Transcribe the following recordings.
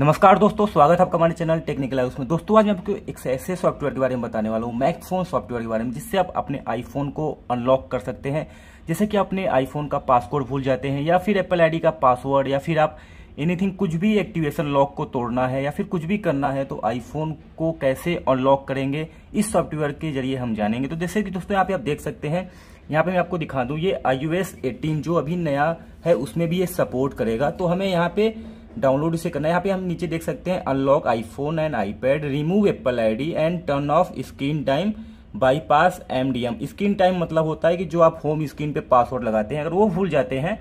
नमस्कार दोस्तों स्वागत है आपका हमारे चैनल टेक्निकल है उसमें दोस्तों आज मैं आपको एक ऐसे सॉफ्टवेयर के बारे में बताने वाला हूँ मैकफोन सॉफ्टवेयर के बारे में जिससे आप अपने आईफोन को अनलॉक कर सकते हैं जैसे कि अपने आईफोन का पासवर्ड भूल जाते हैं या फिर एप्पल आई का पासवर्ड या फिर आप एनीथिंग कुछ भी एक्टिवेशन लॉक को तोड़ना है या फिर कुछ भी करना है तो आईफोन को कैसे अनलॉक करेंगे इस सॉफ्टवेयर के जरिए हम जानेंगे तो जैसे कि दोस्तों यहाँ पे आप देख सकते हैं यहाँ पे मैं आपको दिखा दूँ ये आई यू जो अभी नया है उसमें भी ये सपोर्ट करेगा तो हमें यहाँ पे डाउनलोड इसे करना है यहाँ पे हम नीचे देख सकते हैं unlock iPhone and iPad remove Apple ID and turn off screen time bypass MDM screen time मतलब होता है कि जो आप होम स्क्रीन पे पासवर्ड लगाते हैं अगर वो भूल जाते हैं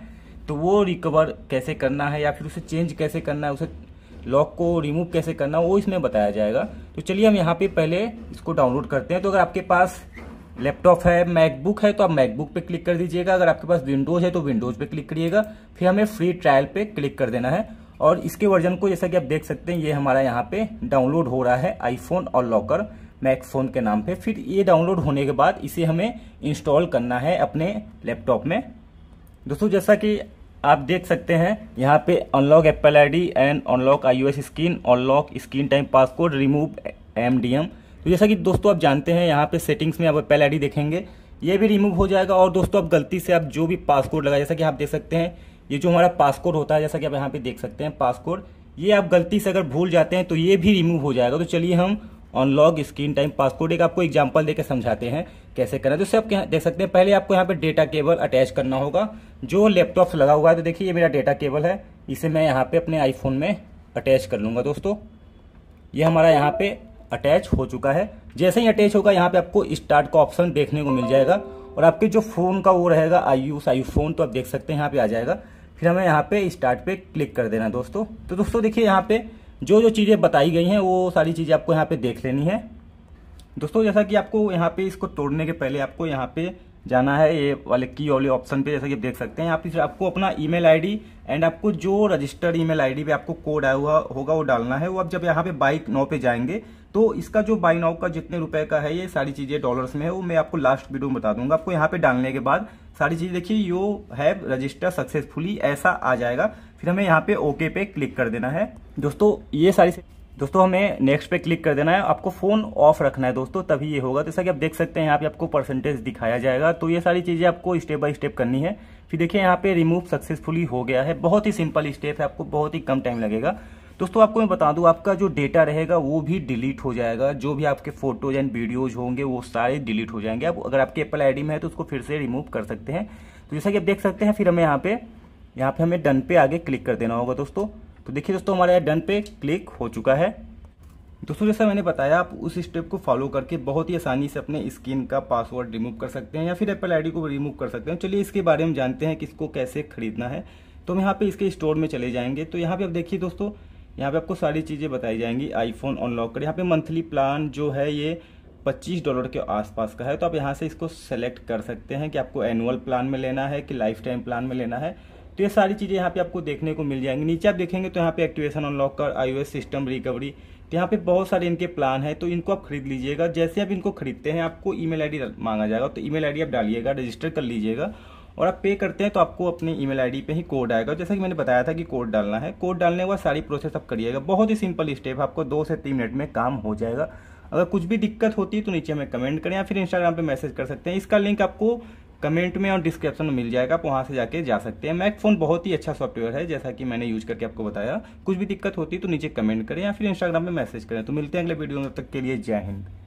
तो वो रिकवर कैसे करना है या फिर उसे चेंज कैसे करना है उसे लॉक को रिमूव कैसे करना है वो इसमें बताया जाएगा तो चलिए हम यहाँ पे पहले इसको डाउनलोड करते हैं तो अगर आपके पास लैपटॉप है मैकबुक है तो आप मैकबुक पे क्लिक कर दीजिएगा अगर आपके पास विंडोज़ है तो विंडोज़ पे क्लिक करिएगा फिर हमें फ्री ट्रायल पे क्लिक कर देना है और इसके वर्जन को जैसा कि आप देख सकते हैं ये हमारा यहाँ पे डाउनलोड हो रहा है आईफोन और लॉकर मैक्सफोन के नाम पे फिर ये डाउनलोड होने के बाद इसे हमें इंस्टॉल करना है अपने लैपटॉप में दोस्तों जैसा कि आप देख सकते हैं यहाँ पे unlock Apple ID and unlock iOS screen unlock screen time passcode remove MDM तो जैसा कि दोस्तों आप जानते हैं यहाँ पे सेटिंग्स में आप एप्पल आईडी देखेंगे ये भी रिमूव हो जाएगा और दोस्तों आप गलती से आप जो भी पासकोड लगा जैसा कि आप देख सकते हैं ये जो हमारा पासकोड होता है जैसा कि आप यहाँ पे देख सकते हैं पासकोड ये आप गलती से अगर भूल जाते हैं तो ये भी रिमूव हो जाएगा तो चलिए हम ऑन स्क्रीन टाइम पासकोड एक आपको एग्जाम्पल देकर समझाते हैं कैसे करना है जैसे आप देख सकते हैं पहले आपको यहाँ पे डेटा केबल अटैच करना होगा जो लैपटॉप लगा हुआ है तो देखिए ये मेरा डेटा केबल है इसे मैं यहाँ पे अपने आईफोन में अटैच कर लूंगा दोस्तों ये हमारा यहाँ पे अटैच हो चुका है जैसे ही अटैच होगा यहाँ पे आपको स्टार्ट का ऑप्शन देखने को मिल जाएगा और आपके जो फ़ोन का वो रहेगा आई यूस आई फोन तो आप देख सकते हैं यहाँ पे आ जाएगा फिर हमें यहाँ पे स्टार्ट पे क्लिक कर देना दोस्तों तो दोस्तों देखिए यहाँ पे जो जो चीज़ें बताई गई हैं वो सारी चीज़ें आपको यहाँ पे देख लेनी है दोस्तों जैसा कि आपको यहाँ पे इसको तोड़ने के पहले आपको यहाँ पे जाना है ये वाले की वाले ऑप्शन पे जैसा कि आप देख सकते हैं यहाँ पे आपको अपना ई मेल एंड आपको जो रजिस्टर्ड ईमेल आईडी पे आपको कोड आया हुआ होगा वो डालना है वो आप जब यहाँ पे बाइक नौ पे जाएंगे तो इसका जो बाई नाउ का जितने रुपए का है ये सारी चीज़ें डॉलर्स में है वो मैं आपको लास्ट वीडियो में बता दूंगा आपको यहाँ पे डालने के बाद सारी चीज़ देखिए यो है रजिस्टर सक्सेसफुली ऐसा आ जाएगा फिर हमें यहाँ पे ओके पे क्लिक कर देना है दोस्तों ये सारी दोस्तों हमें नेक्स्ट पे क्लिक कर देना है आपको फ़ोन ऑफ रखना है दोस्तों तभी ये होगा जैसा कि आप देख सकते हैं यहाँ पे आपको परसेंटेज दिखाया जाएगा तो ये सारी चीज़ें आपको स्टेप बाय स्टेप करनी है फिर देखिए यहाँ पे रिमूव सक्सेसफुली हो गया है बहुत ही सिंपल स्टेप है आपको बहुत ही कम टाइम लगेगा दोस्तों आपको मैं बता दूं आपका जो डेटा रहेगा वो भी डिलीट हो जाएगा जो भी आपके फोटोज एंड वीडियोज होंगे वो सारे डिलीट हो जाएंगे आप अगर आपके एप्पल आईडी में है तो उसको फिर से रिमूव कर सकते हैं तो जैसा कि आप देख सकते हैं फिर हमें यहाँ पे यहाँ पे हमें डन पे आगे क्लिक कर देना होगा दोस्तों तो देखिए दोस्तों हमारे यहाँ डन पे क्लिक हो चुका है दोस्तों जैसा मैंने बताया आप उस स्टेप को फॉलो करके बहुत ही आसानी से अपने स्क्रीन का पासवर्ड रिमूव कर सकते हैं या फिर एप्पल आईडी को रिमूव कर सकते हैं चलिए इसके बारे में जानते हैं कि इसको कैसे खरीदना है तो हम यहाँ पे इसके स्टोर में चले जाएंगे तो यहाँ पे आप देखिए दोस्तों यहाँ पे आपको सारी चीज़ें बताई जाएंगी आईफोन अनलॉक कर यहाँ पे मंथली प्लान जो है ये 25 डॉलर के आसपास का है तो आप यहाँ से इसको सेलेक्ट कर सकते हैं कि आपको एनुअल प्लान में लेना है कि लाइफ टाइम प्लान में लेना है तो ये सारी चीज़ें यहाँ पे आपको देखने को मिल जाएंगी नीचे आप देखेंगे तो यहाँ पे एक्टिवेशन अनलॉक कर आई सिस्टम रिकवरी तो यहाँ पे बहुत सारे इनके प्लान है तो इनको आप खरीद लीजिएगा जैसे आप इनको खरीदते हैं आपको ईमेल आईडी मांगा जाएगा तो ईमेल आईडी आप डालिएगा रजिस्टर कर लीजिएगा और आप पे करते हैं तो आपको अपने ईमेल आईडी पे ही कोड आएगा जैसा कि मैंने बताया था कि कोड डालना है कोड डालने के बाद सारी प्रोसेस आप करिएगा बहुत ही सिंपल स्टेप आपको दो से तीन मिनट में काम हो जाएगा अगर कुछ भी दिक्कत होती है तो नीचे हमें कमेंट करें या फिर इंस्टाग्राम पर मैसेज कर सकते हैं इसका लिंक आपको कमेंट में और डिस्क्रिप्शन में मिल जाएगा आप वहाँ से जाके जा सकते हैं मैकफोन बहुत ही अच्छा सॉफ्टवेयर है जैसा कि मैंने यूज करके आपको बताया कुछ भी दिक्कत होती तो नीचे कमेंट करें या फिर इंस्टाग्राम पर मैसेज करें तो मिलते हैं अगले वीडियो में तब तक के लिए जय हिंद